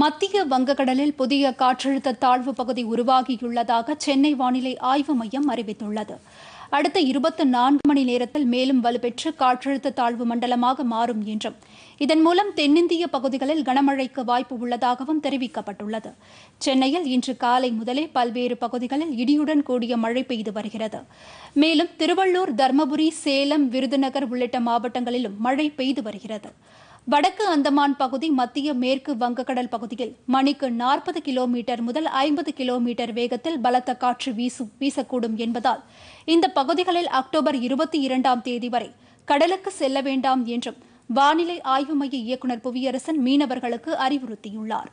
மத்திய வங்கக்கடலில் புதிய காற்றழுத்த தாழ்வு பகுதி உருவாகியுள்ளதாக சென்னை வானிலை ஆய்வு மையம் அறிவித்துள்ளது அடுத்த இருபத்தி நான்கு மணி நேரத்தில் மேலும் வலுப்பெற்று காற்றழுத்த தாழ்வு மண்டலமாக மாறும் என்றும் இதன் மூலம் தென்னிந்திய பகுதிகளில் கனமழைக்கு வாய்ப்பு உள்ளதாகவும் தெரிவிக்கப்பட்டுள்ளது சென்னையில் இன்று காலை முதலே பல்வேறு பகுதிகளில் இடியுடன் கூடிய மழை பெய்து வருகிறது மேலும் திருவள்ளூர் தருமபுரி சேலம் விருதுநகர் உள்ளிட்ட மாவட்டங்களிலும் மழை பெய்து வருகிறது வடக்கு அந்தமான் பகுதி மத்திய மேற்கு வங்கக்கடல் பகுதியில் மணிக்கு நாற்பது கிலோமீட்டர் முதல் ஐம்பது கிலோமீட்டர் வேகத்தில் பலத்த காற்று வீசும் வீசக்கூடும் என்பதால் இந்த பகுதிகளில் அக்டோபர் இருபத்தி இரண்டாம் தேதி வரை கடலுக்கு செல்ல வேண்டாம் என்றும் வானிலை ஆய்வு மைய இயக்குநர் புவியரசன் மீனவர்களுக்கு அறிவுறுத்தியுள்ளாா்